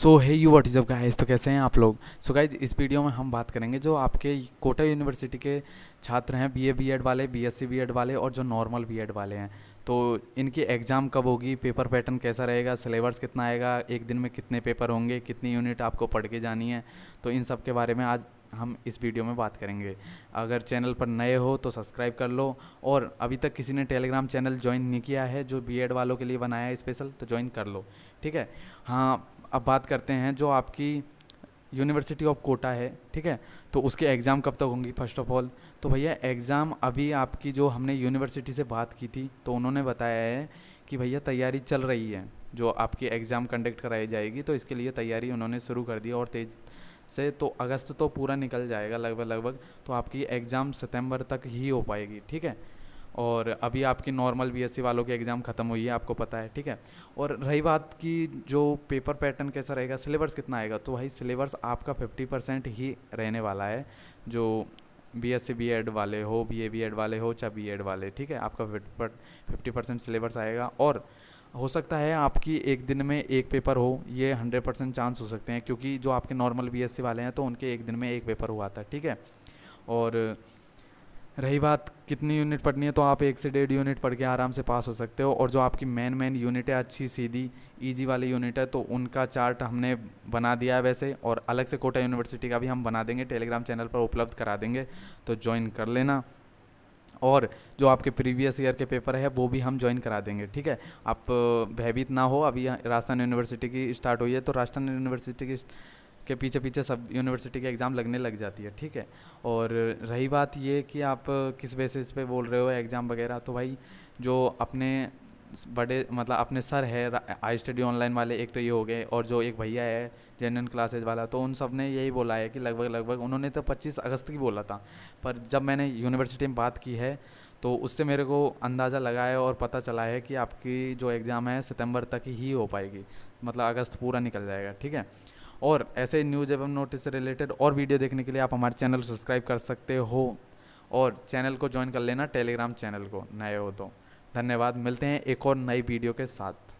so hey you what is up guys तो कैसे हैं आप लोग सो so गाइज इस वीडियो में हम बात करेंगे जो आपके कोटा यूनिवर्सिटी के छात्र हैं बीए बीएड वाले बीएससी बीएड वाले और जो नॉर्मल बीएड वाले हैं तो इनकी एग्ज़ाम कब होगी पेपर पैटर्न कैसा रहेगा सिलेबस कितना आएगा एक दिन में कितने पेपर होंगे कितनी यूनिट आपको पढ़ के जानी है तो इन सब के बारे में आज हम इस वीडियो में बात करेंगे अगर चैनल पर नए हो तो सब्सक्राइब कर लो और अभी तक किसी ने टेलीग्राम चैनल ज्वाइन नहीं किया है जो बीएड वालों के लिए बनाया है स्पेशल तो ज्वाइन कर लो ठीक है हाँ अब बात करते हैं जो आपकी यूनिवर्सिटी ऑफ कोटा है ठीक है तो उसके एग्ज़ाम कब तक होंगी फर्स्ट ऑफ ऑल तो भैया एग्ज़ाम अभी आपकी जो हमने यूनिवर्सिटी से बात की थी तो उन्होंने बताया है कि भैया तैयारी चल रही है जो आपकी एग्ज़ाम कंडक्ट कराई जाएगी तो इसके लिए तैयारी उन्होंने शुरू कर दी और तेज़ से तो अगस्त तो पूरा निकल जाएगा लगभग लगभग तो आपकी एग्ज़ाम सितंबर तक ही हो पाएगी ठीक है और अभी आपकी नॉर्मल बीएससी वालों की एग्ज़ाम ख़त्म हुई है आपको पता है ठीक है और रही बात की जो पेपर पैटर्न कैसा रहेगा सिलेबस कितना आएगा तो भाई सिलेबस आपका फिफ्टी परसेंट ही रहने वाला है जो B S C B Ed वाले हो बी ए बी एड वाले हो चाहे बी एड वाले ठीक है आपका फिफ्टी परसेंट सिलेबस आएगा और हो सकता है आपकी एक दिन में एक पेपर हो ये हंड्रेड परसेंट चांस हो सकते हैं क्योंकि जो आपके नॉर्मल बी एस सी वाले हैं तो उनके एक दिन में एक पेपर हुआ था ठीक है और रही बात कितनी यूनिट पढ़नी है तो आप एक से डेढ़ यूनिट पढ़ के आराम से पास हो सकते हो और जो आपकी मेन मेन यूनिट है अच्छी सीधी ईजी वाली यूनिट है तो उनका चार्ट हमने बना दिया है वैसे और अलग से कोटा यूनिवर्सिटी का भी हम बना देंगे टेलीग्राम चैनल पर उपलब्ध करा देंगे तो ज्वाइन कर लेना और जो आपके प्रीवियस ईयर के पेपर है वो भी हम ज्वाइन करा देंगे ठीक है आप भयभीत ना हो अभी राजस्थान यूनिवर्सिटी की स्टार्ट हुई है तो राजस्थान यूनिवर्सिटी की के पीछे पीछे सब यूनिवर्सिटी के एग्ज़ाम लगने लग जाती है ठीक है और रही बात ये कि आप किस बेसिस पे बोल रहे हो एग्ज़ाम वगैरह तो भाई जो अपने बड़े मतलब अपने सर है आई स्टडी ऑनलाइन वाले एक तो ये हो गए और जो एक भैया है जेन क्लासेज वाला तो उन सब ने यही बोला है कि लगभग लगभग उन्होंने तो 25 अगस्त की बोला था पर जब मैंने यूनिवर्सिटी में बात की है तो उससे मेरे को अंदाज़ा लगा है और पता चला है कि आपकी जो एग्ज़ाम है सितंबर तक ही हो पाएगी मतलब अगस्त पूरा निकल जाएगा ठीक है और ऐसे न्यूज़ एवं नोटिस से रिलेटेड और वीडियो देखने के लिए आप हमारे चैनल सब्सक्राइब कर सकते हो और चैनल को ज्वाइन कर लेना टेलीग्राम चैनल को नए हो तो धन्यवाद मिलते हैं एक और नई वीडियो के साथ